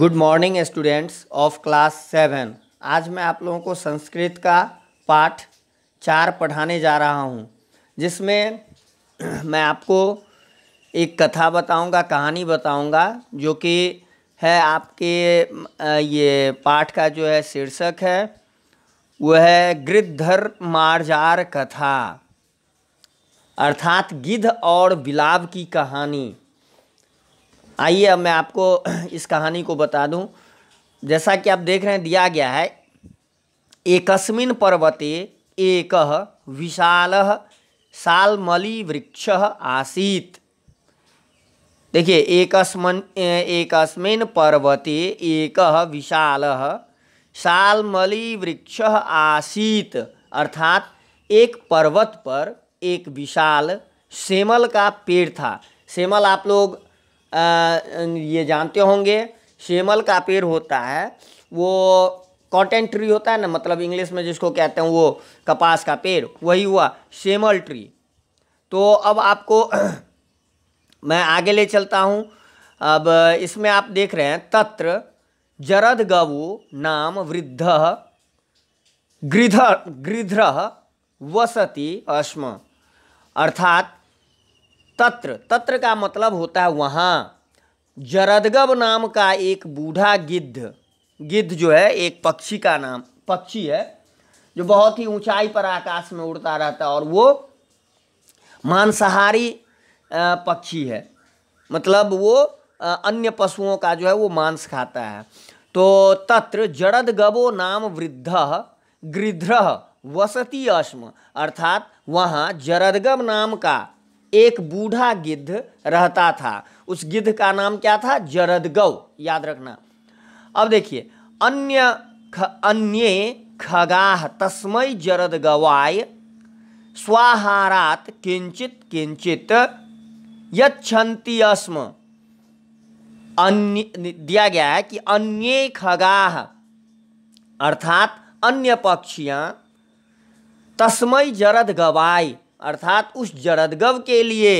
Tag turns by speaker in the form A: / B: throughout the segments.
A: good morning students of class seven आज मैं आप लोगों को संस्कृत का पाठ चार पढ़ाने जा रहा हूँ जिसमें मैं आपको एक कथा बताऊँगा कहानी बताऊँगा जो कि है आपके ये पाठ का जो है शीर्षक है वह है गृद्धर मारजार कथा अर्थात गिद्ध और बिलाव की कहानी आइए अब मैं आपको इस कहानी को बता दूं जैसा कि आप देख रहे हैं दिया गया है एकस्मिन पर्वते एक विशाल सालमली वृक्ष आसीत देखिए एकस्मन एकस्मिन पर्वते एक विशाल सालमली वृक्ष आसीत अर्थात एक पर्वत पर एक विशाल सेमल का पेड़ था सेमल आप लोग ये जानते होंगे शेमल का पेड़ होता है वो कॉटन ट्री होता है ना मतलब इंग्लिश में जिसको कहते हैं वो कपास का पेड़ वही हुआ शेमल ट्री तो अब आपको मैं आगे ले चलता हूँ अब इसमें आप देख रहे हैं तत्र जरद गवु नाम वृद्ध गृध गृध्र वसति अश्म अर्थात तत्र तत्र का मतलब होता है वहाँ जरदगव नाम का एक बूढ़ा गिद्ध गिद्ध जो है एक पक्षी का नाम पक्षी है जो बहुत ही ऊंचाई पर आकाश में उड़ता रहता है और वो मांसाहारी पक्षी है मतलब वो अन्य पशुओं का जो है वो मांस खाता है तो तत्र जड़द गबो नाम वृद्ध गृध्र वसती अश्म अर्थात वहाँ जरदगव नाम का एक बूढ़ा गिद्ध रहता था उस गिद्ध का नाम क्या था जरद गौ याद रखना अब देखिए अन्य ख अन्य खगाह तस्मय जरद गवाय स्वाहारात किंचित किंचित यती अस्म अन्य दिया गया है कि अन्य खगाह अर्थात अन्य पक्षियाँ तस्मय जरद गवाय अर्थात उस जरदगव के लिए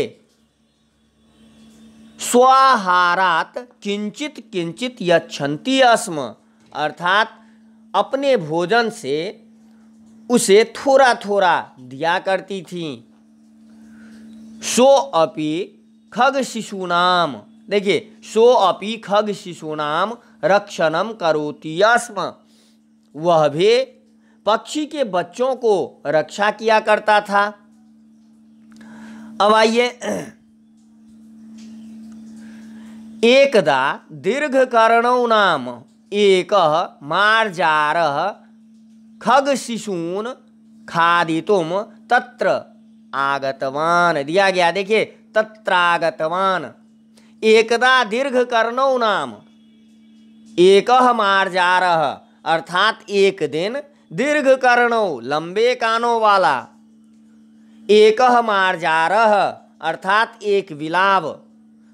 A: स्वाहारात किंचित किंचित क्षति अस्म अर्थात अपने भोजन से उसे थोड़ा थोड़ा दिया करती थी सो अपि खग शिशु नाम देखिए सो अपि खग शिशु नाम रक्षणम करोती अस्म वह भी पक्षी के बच्चों को रक्षा किया करता था अब आइए एकदा दीर्घ कारणों नाम एक मार्जार खग शिशून खादितुम तत्र आगतवान दिया गया देखिए आगतवान एकदा दीर्घ कर्ण नाम एक मार्जार अर्थात एक दिन दीर्घ कर्ण लंबे कानों वाला एक मार्जार अर्थात एक विलाव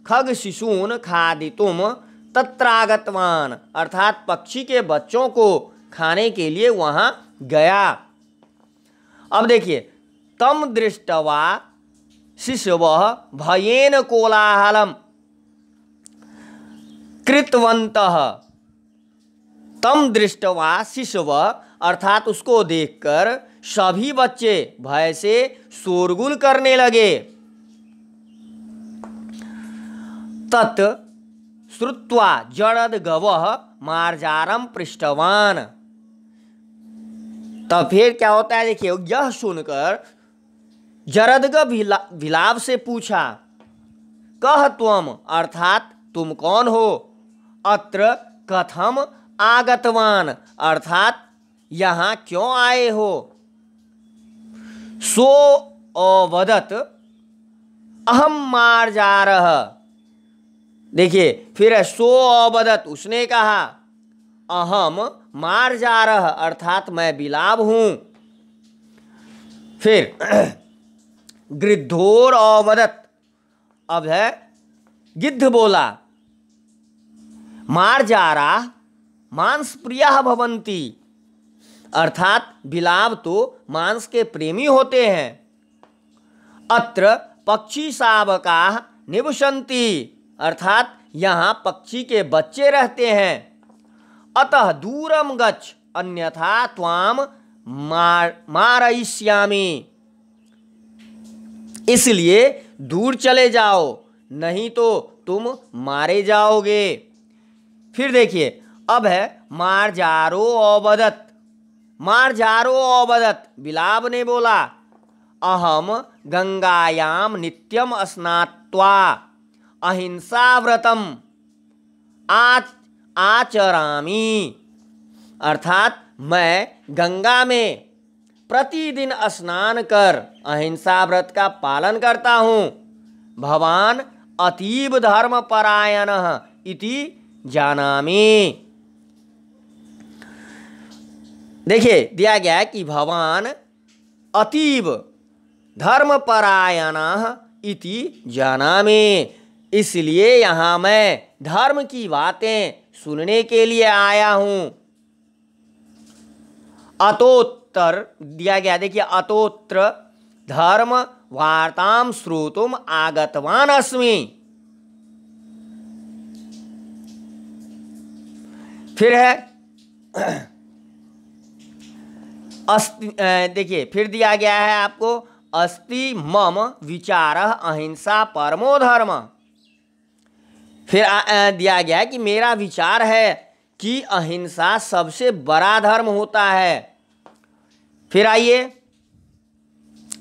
A: खग शिशून तुम तत्रागतवान अर्थात पक्षी के बच्चों को खाने के लिए वहाँ गया अब देखिए तम दृष्टवा शिशव भयेन कोलाहलम कृतवंत तम दृष्टवा शिशव अर्थात उसको देखकर सभी बच्चे भय से शोरगुल करने लगे तत् श्रुवा जड़द गव मार्जारम पृष्ठवान तब फिर क्या होता है देखिए यह सुनकर जरदग भिला, से पूछा कह त्वम अर्थात तुम कौन हो अत्र कथम आगतवान अर्थात यहाँ क्यों आए हो सो अवदत अहम मार जा रहा देखिए फिर है सो अवदत उसने कहा अहम मार जा रहा अर्थात मैं बिलाव हूँ फिर गृद्धोर अवदत अब है गिद्ध बोला मार जा रहा मांस प्रिया भवंती अर्थात बिलाव तो मांस के प्रेमी होते हैं अत्र पक्षी सावका निवसंती अर्थात यहाँ पक्षी के बच्चे रहते हैं अतः दूरम गच्छ अन्यथा त्वाम मार मारयिष्यामी इसलिए दूर चले जाओ नहीं तो तुम मारे जाओगे फिर देखिए अब है मार जारो अवदत्त मार झारो अवदत बिलाब ने बोला अहम गंगायाम नित्यम स्नात्वा अहिंसा व्रतम आच आचरामी अर्थात मैं गंगा में प्रतिदिन स्नान कर अहिंसा व्रत का पालन करता हूँ भवान अतीब धर्म परायण इति जानामी देखिए दिया गया है कि भगवान अतीब धर्मपरायण इति जाना इसलिए यहाँ मैं धर्म की बातें सुनने के लिए आया हूँ अतोत्तर दिया गया देखिए अतोत्र धर्म वार्ताम श्रोतुम आगतवान अस्मि फिर है अस्थि देखिए फिर दिया गया है आपको अस्ति मम विचार अहिंसा परमो धर्म फिर आ, आ, दिया गया है कि मेरा विचार है कि अहिंसा सबसे बड़ा धर्म होता है फिर आइए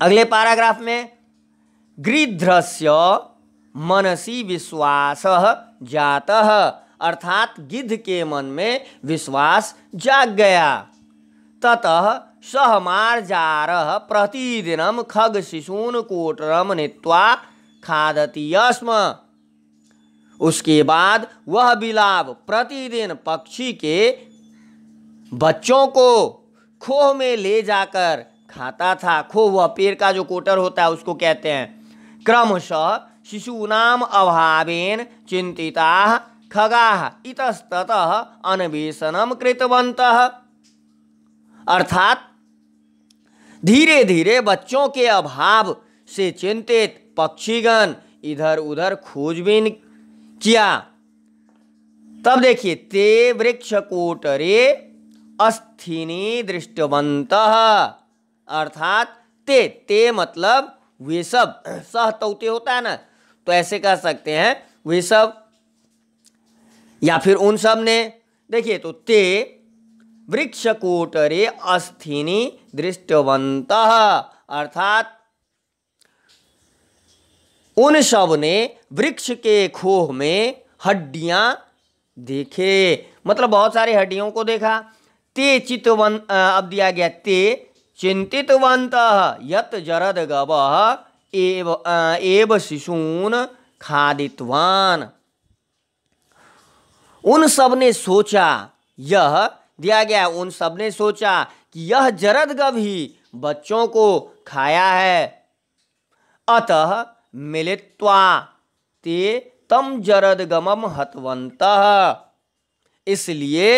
A: अगले पैराग्राफ में गृध्रस्य मनसी विश्वास जात अर्थात गिद्ध के मन में विश्वास जाग गया ततः सह मार्जार प्रतिदिन खग शिशून कोटरम नीता खादती स्म उसके बाद वह बिलाव प्रतिदिन पक्षी के बच्चों को खोह में ले जाकर खाता था खोह वह पेड़ का जो कोटर होता है उसको कहते हैं क्रमशः शिशूनाम अभावेन चिंतिता खगा इतस्तः अन्वेषण कृतवंत अर्थात धीरे धीरे बच्चों के अभाव से चिंतित पक्षीगण इधर उधर खोजबीन किया तब देखिए ते वृक्ष कोटरे अस्थिनी दृष्टवंत अर्थात ते ते मतलब वे सब सह तौते होता है ना तो ऐसे कह सकते हैं वे सब या फिर उन सब ने देखिए तो ते वृक्षकूटरे अस्थिनी दृष्टवंत अर्थात उन सब ने वृक्ष के खोह में हड्डियां देखे मतलब बहुत सारे हड्डियों को देखा ते चितवन अब दिया गया ते चिंतितवंत यत जरद गव एव एव शिशून खादितवान उन सब ने सोचा यह दिया गया उन सब ने सोचा कि यह जरद गव ही बच्चों को खाया है अतः मिलित्वा ते तम जरद गमम हतवंत इसलिए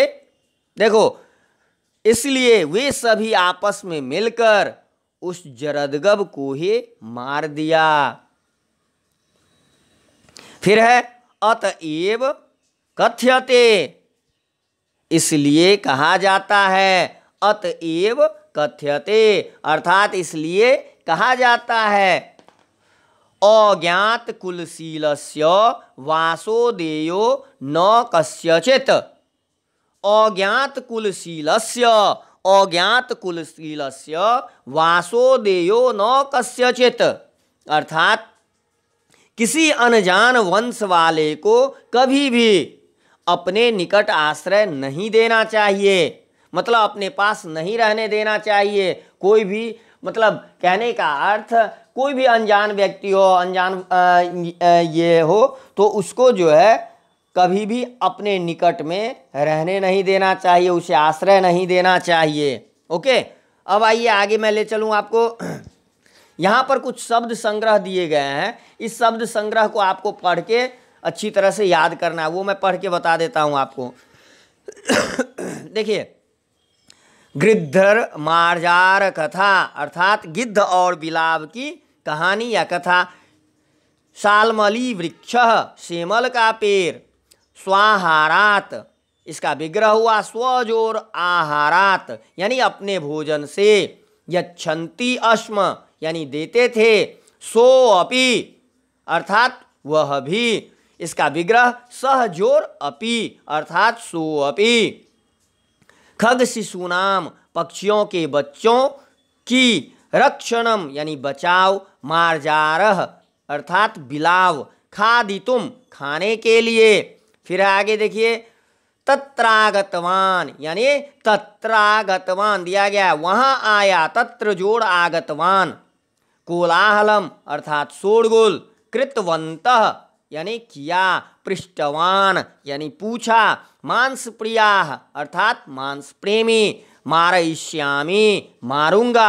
A: देखो इसलिए वे सभी आपस में मिलकर उस जरदगब को ही मार दिया फिर है अतएव कथ्यते इसलिए कहा जाता है अतएव कथ्यते अर्थात इसलिए कहा जाता है अज्ञात कुलशील वासोदेयो न कस्यचित अज्ञात कुलशील अज्ञात कुलशील वासोदेयो न कस्यचित अर्थात किसी अनजान वंश वाले को कभी भी अपने निकट आश्रय नहीं देना चाहिए मतलब अपने पास नहीं रहने देना चाहिए कोई भी मतलब कहने का अर्थ कोई भी अनजान व्यक्ति हो अनजान ये हो तो उसको जो है कभी भी अपने निकट में रहने नहीं देना चाहिए उसे आश्रय नहीं देना चाहिए ओके अब आइए आगे मैं ले चलूँ आपको यहाँ पर कुछ शब्द संग्रह दिए गए हैं इस शब्द संग्रह को आपको पढ़ के अच्छी तरह से याद करना है वो मैं पढ़ के बता देता हूँ आपको देखिए गृद्धर मारजार कथा अर्थात गिद्ध और बिलाव की कहानी या कथा सालमली वृक्ष सेमल का पेड़ स्वाहारात इसका विग्रह हुआ स्वजोर आहारात यानी अपने भोजन से यक्षति अश्म यानी देते थे सो अपि अर्थात वह भी इसका विग्रह सहजोर अपि अर्थात सो अपि खग शिशु नाम पक्षियों के बच्चों की रक्षणम यानी बचाव मारजार अर्थात बिलाव तुम खाने के लिए फिर आगे देखिए तत्रागतवान यानी तत्रागतवान दिया गया है वहाँ आया तत्र जोड़ आगतवान कोलाहलम अर्थात शोरगुल कृतवंत यानी किया पृष्ठवान यानी पूछा मांस प्रिया अर्थात मांस प्रेमी मारयिष्यामी मारूंगा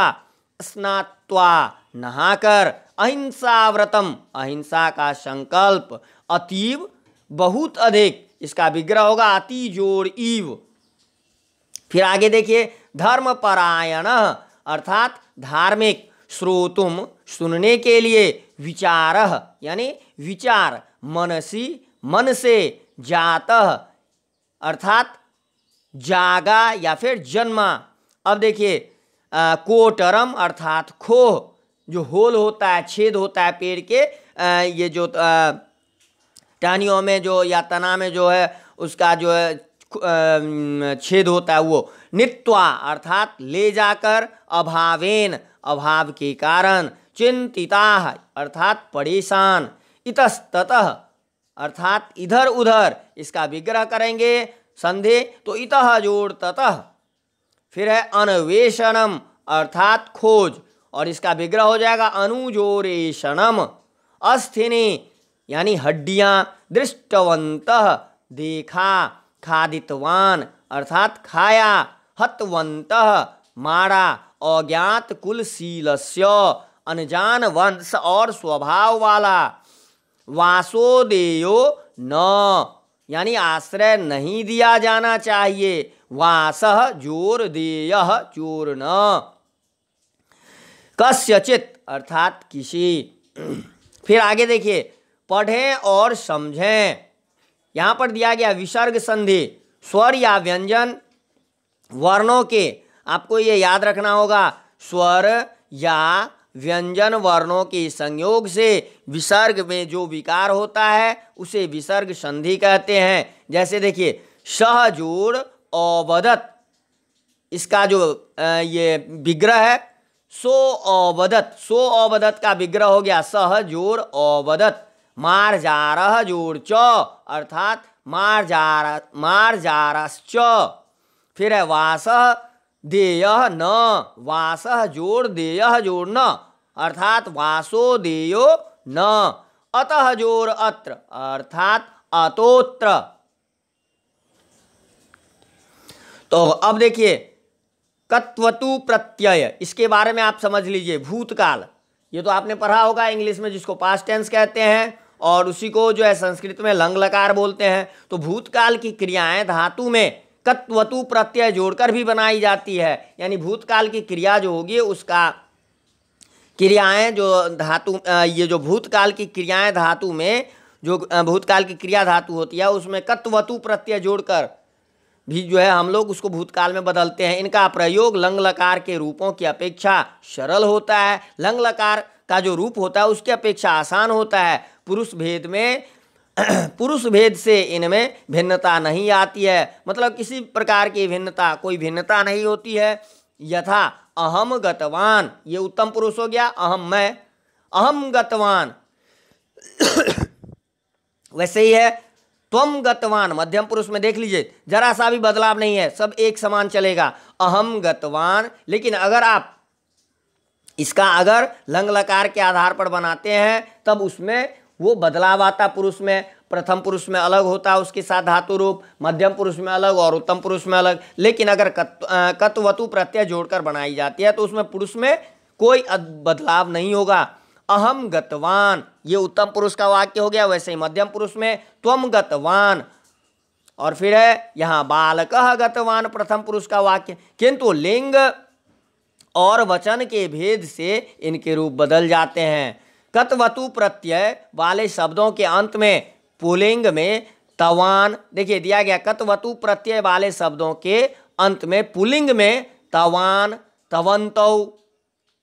A: स्नात्वा नहाकर अहिंसा व्रतम अहिंसा का संकल्प अतीव बहुत अधिक इसका विग्रह होगा अति जोर ईव फिर आगे देखिए धर्मपरायण अर्थात धार्मिक श्रोतुम सुनने के लिए विचार यानी विचार मनसी मन से जात अर्थात जागा या फिर जन्मा अब देखिए कोटरम अर्थात खोह जो होल होता है छेद होता है पेड़ के आ, ये जो टहनियों में जो या तना में जो है उसका जो है छेद होता है वो नित्वा अर्थात ले जाकर अभावेन अभाव के कारण चिंतिता अर्थात परेशान इतस्तत अर्थात इधर उधर इसका विग्रह करेंगे संधे तो इत जोड़ ततः फिर है अन्वेषणम अर्थात खोज और इसका विग्रह हो जाएगा अनुजोरेशनम अस्थिनी यानी हड्डियाँ दृष्टवंत देखा खादितवान अर्थात खाया हतवंत मारा अज्ञात कुलशील अनजान वंश और स्वभाव वाला वासोदेयो न यानी आश्रय नहीं दिया जाना चाहिए वास जोर देय चोर न कस्यचित अर्थात किसी फिर आगे देखिए पढ़ें और समझें यहाँ पर दिया गया विसर्ग संधि स्वर या व्यंजन वर्णों के आपको ये याद रखना होगा स्वर या व्यंजन वर्णों के संयोग से विसर्ग में जो विकार होता है उसे विसर्ग संधि कहते हैं जैसे देखिए सहजोड़ अवदत इसका जो ये विग्रह है सो अवदत सो अवदत का विग्रह हो गया सहजोड़ अवदत मार जा रह जोड़ च अर्थात मार जा मार जा रश्च फिर है वास देय न वास जोड़ देय जोड़ न अर्थात वासो देयो न अतः जोर अत्र अर्थात अतोत्र तो अब देखिए कत्वतु प्रत्यय इसके बारे में आप समझ लीजिए भूतकाल ये तो आपने पढ़ा होगा इंग्लिश में जिसको पास टेंस कहते हैं और उसी को जो है संस्कृत में लंग लकार बोलते हैं तो भूतकाल की क्रियाएं धातु में कत्वतु प्रत्यय जोड़कर भी बनाई जाती है यानी भूतकाल की क्रिया जो होगी उसका क्रियाएं जो धातु ये जो भूतकाल की क्रियाएं धातु में जो भूतकाल की क्रिया धातु होती है उसमें कत्वतु प्रत्यय जोड़कर भी जो है हम लोग उसको भूतकाल में बदलते हैं इनका प्रयोग लंग लकार के रूपों की अपेक्षा सरल होता है लंग लकार का जो रूप होता है उसकी अपेक्षा आसान होता है पुरुष भेद में पुरुष भेद से इनमें भिन्नता नहीं आती है मतलब किसी प्रकार की भिन्नता कोई भिन्नता नहीं होती है यथा अहम गतवान ये उत्तम पुरुष हो गया अहम मैं अहम गतवान वैसे ही है त्वम गतवान मध्यम पुरुष में देख लीजिए जरा सा भी बदलाव नहीं है सब एक समान चलेगा अहम गतवान लेकिन अगर आप इसका अगर लंग लकार के आधार पर बनाते हैं तब उसमें वो बदलाव आता पुरुष में प्रथम पुरुष में अलग होता है उसके साथ धातु रूप मध्यम पुरुष में अलग और उत्तम पुरुष में अलग लेकिन अगर कत्वतु प्रत्यय जोड़कर बनाई जाती है तो उसमें पुरुष में कोई बदलाव नहीं होगा अहम गतवान ये उत्तम पुरुष का वाक्य हो गया वैसे ही मध्यम पुरुष में त्वम गतवान और फिर है यहां बालक गतवान प्रथम पुरुष का वाक्य किंतु लिंग और वचन के भेद से इनके रूप बदल जाते हैं कतवतु प्रत्यय वाले शब्दों के अंत में पुलिंग में तवान देखिए दिया गया कतवतु प्रत्यय वाले शब्दों के अंत में पुलिंग में तवान तवंत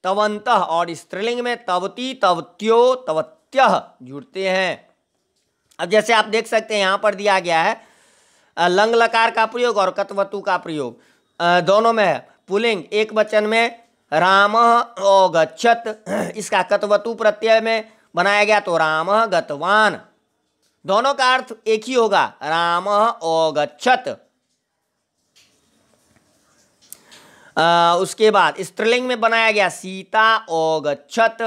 A: तवंत और स्त्रीलिंग में तवती तवत्यो तवत्य जुड़ते हैं अब जैसे आप देख सकते हैं यहाँ पर दिया गया है लंग लकार का प्रयोग और कतवतु का प्रयोग दोनों में है पुलिंग एक वचन में राम अगछत इसका कतवतु प्रत्यय में बनाया गया तो राम गतवान दोनों का अर्थ एक ही होगा राम अगछत उसके बाद स्त्रीलिंग में बनाया गया सीता अगछत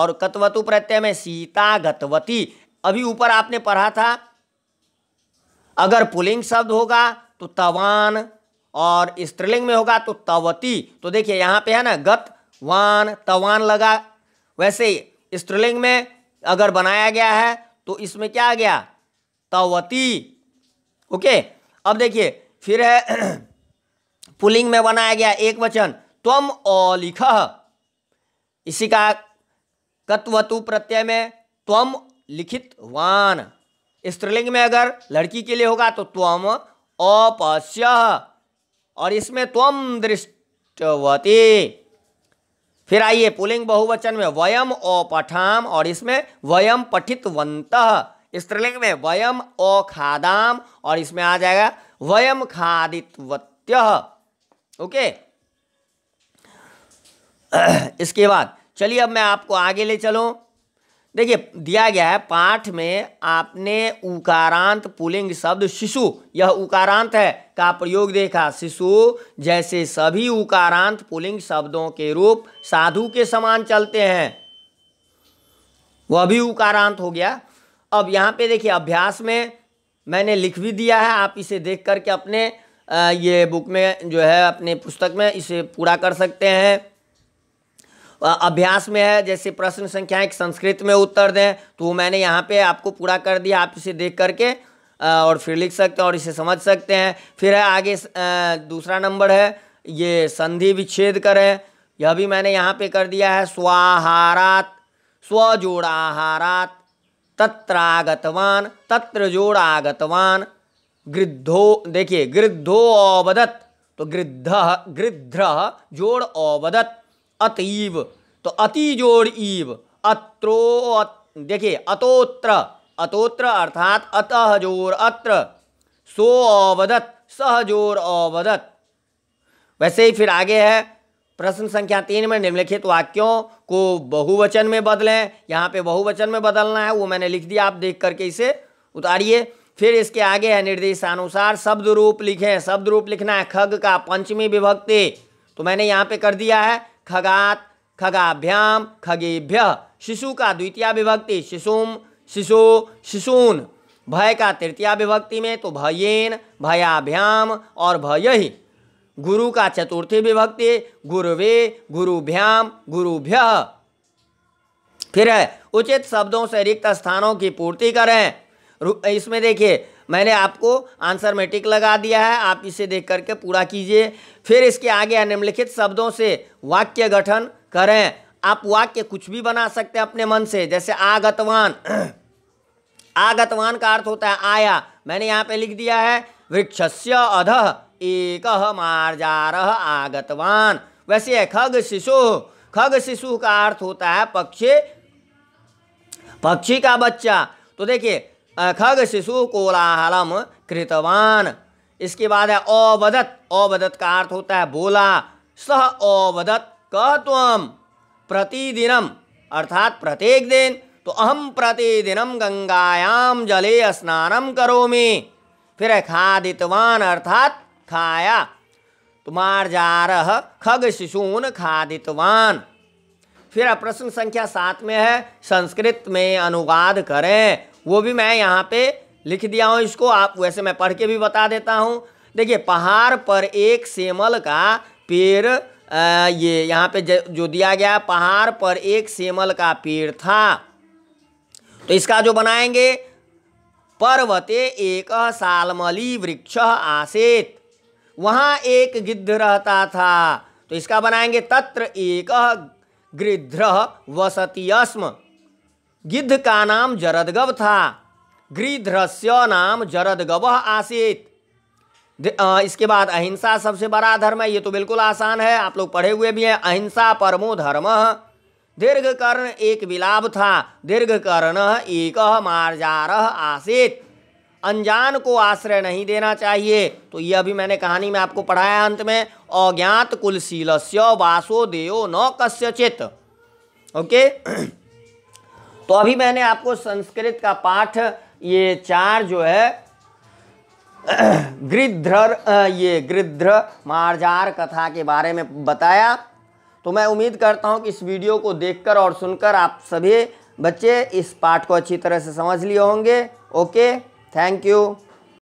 A: और कतवतु प्रत्यय में सीता गतवती अभी ऊपर आपने पढ़ा था अगर पुलिंग शब्द होगा तो तवान और स्त्रीलिंग में होगा तो तवती तो देखिए यहाँ पे है ना गत वान तवान लगा वैसे स्त्रीलिंग में अगर बनाया गया है तो इसमें क्या आ गया तवती ओके अब देखिए फिर है पुलिंग में बनाया गया एक वचन त्वम अलिख इसी का कत्वतु प्रत्यय में त्वम लिखित वान स्त्रीलिंग में अगर लड़की के लिए होगा तो त्वम अपश्य और इसमें त्वम दृष्टवती फिर आइए पुलिंग बहुवचन में वयम ओ पठाम और इसमें वयम पठितवंत स्त्रीलिंग में वयम ओ खादाम और इसमें आ जाएगा वयम खादित ओके इसके बाद चलिए अब मैं आपको आगे ले चलू देखिए दिया गया है पाठ में आपने उकारांत पुलिंग शब्द शिशु यह उकारांत है का प्रयोग देखा शिशु जैसे सभी उकारांत पुलिंग शब्दों के रूप साधु के समान चलते हैं वह भी उकारांत हो गया अब यहाँ पे देखिए अभ्यास में मैंने लिख भी दिया है आप इसे देख करके अपने ये बुक में जो है अपने पुस्तक में इसे पूरा कर सकते हैं अभ्यास में है जैसे प्रश्न संख्या एक संस्कृत में उत्तर दें तो वो मैंने यहाँ पे आपको पूरा कर दिया आप इसे देख करके और फिर लिख सकते हैं और इसे समझ सकते हैं फिर है आगे दूसरा नंबर है ये संधि विच्छेद करें यह भी मैंने यहाँ पे कर दिया है स्वाहारात स्वजोड़ाहारात तत्रागतवान तत्र जोड़ागतवान गृद्धो देखिए गृद्धो अवदत तो गृद्ध गृध्र जोड़ अवदत अतीव तो अति जोड़ ईव अत्रो अत, देखिए अतोत्र अतोत्र अर्थात अतः जोर अत्र सो अवदत सहजोर अवदत वैसे ही फिर आगे है प्रश्न संख्या तीन में निम्नलिखित वाक्यों को बहुवचन में बदलें यहाँ पे बहुवचन में बदलना है वो मैंने लिख दिया आप देख करके इसे उतारिए फिर इसके आगे है निर्देशानुसार शब्द रूप लिखें शब्द रूप लिखना है खग का पंचमी विभक्ति तो मैंने यहाँ पे कर दिया है खगात खगाभ्याम खगेभ्य शिशु का द्वितीय विभक्ति शिशुम शिशु शिशुन भय का तृतीय विभक्ति में तो भयेन भयाभ्याम और भय गुरु का चतुर्थी विभक्ति गुरुवे गुरुभ्याम गुरुभ्य फिर है उचित शब्दों से रिक्त स्थानों की पूर्ति करें इसमें देखिए मैंने आपको आंसर टिक लगा दिया है आप इसे देख करके पूरा कीजिए फिर इसके आगे निम्नलिखित शब्दों से वाक्य गठन करें आप वाक्य कुछ भी बना सकते हैं अपने मन से जैसे आगतवान आगतवान का अर्थ होता है आया मैंने यहाँ पे लिख दिया है वृक्षस्य अध एक मार्जार आगतवान वैसे है खग शिशु खग शिशु का अर्थ होता है पक्षी पक्षी का बच्चा तो देखिए खग शिशु कोलाहलम कृतवान इसके बाद है अवदत अवदत का अर्थ होता है बोला सह अवदत कत्वम प्रतिदिनम अर्थात प्रत्येक दिन तो अहम प्रतिदिनम गंगायाम जले स्नानम करो में फिर है खादितवान अर्थात खाया तुम्हार जा खग शिशून खादितवान फिर प्रश्न संख्या सात में है संस्कृत में अनुवाद करें वो भी मैं यहाँ पे लिख दिया हूँ इसको आप वैसे मैं पढ़ के भी बता देता हूँ देखिए पहाड़ पर एक सेमल का पेड़ ये यहाँ पे जो दिया गया पहाड़ पर एक सेमल का पेड़ था तो इसका जो बनाएंगे पर्वते एक सालमली वृक्ष आसेत वहाँ एक गिद्ध रहता था तो इसका बनाएंगे तत्र एक गृध्र वसती अस्म गिद्ध का नाम जरदगव था गृध्रस्य नाम जरदगव आसित इसके बाद अहिंसा सबसे बड़ा धर्म है ये तो बिल्कुल आसान है आप लोग पढ़े हुए भी हैं अहिंसा परमो धर्म दीर्घ कर्ण एक विलाप था दीर्घ कर्ण एक मार्जार आसित अनजान को आश्रय नहीं देना चाहिए तो ये अभी मैंने कहानी में आपको पढ़ाया अंत में अज्ञात कुलशील वासो देव न कस्यचित ओके तो अभी मैंने आपको संस्कृत का पाठ ये चार जो है गृध्र ये गृध्र मार्जार कथा के बारे में बताया तो मैं उम्मीद करता हूँ कि इस वीडियो को देखकर और सुनकर आप सभी बच्चे इस पाठ को अच्छी तरह से समझ लिए होंगे ओके थैंक यू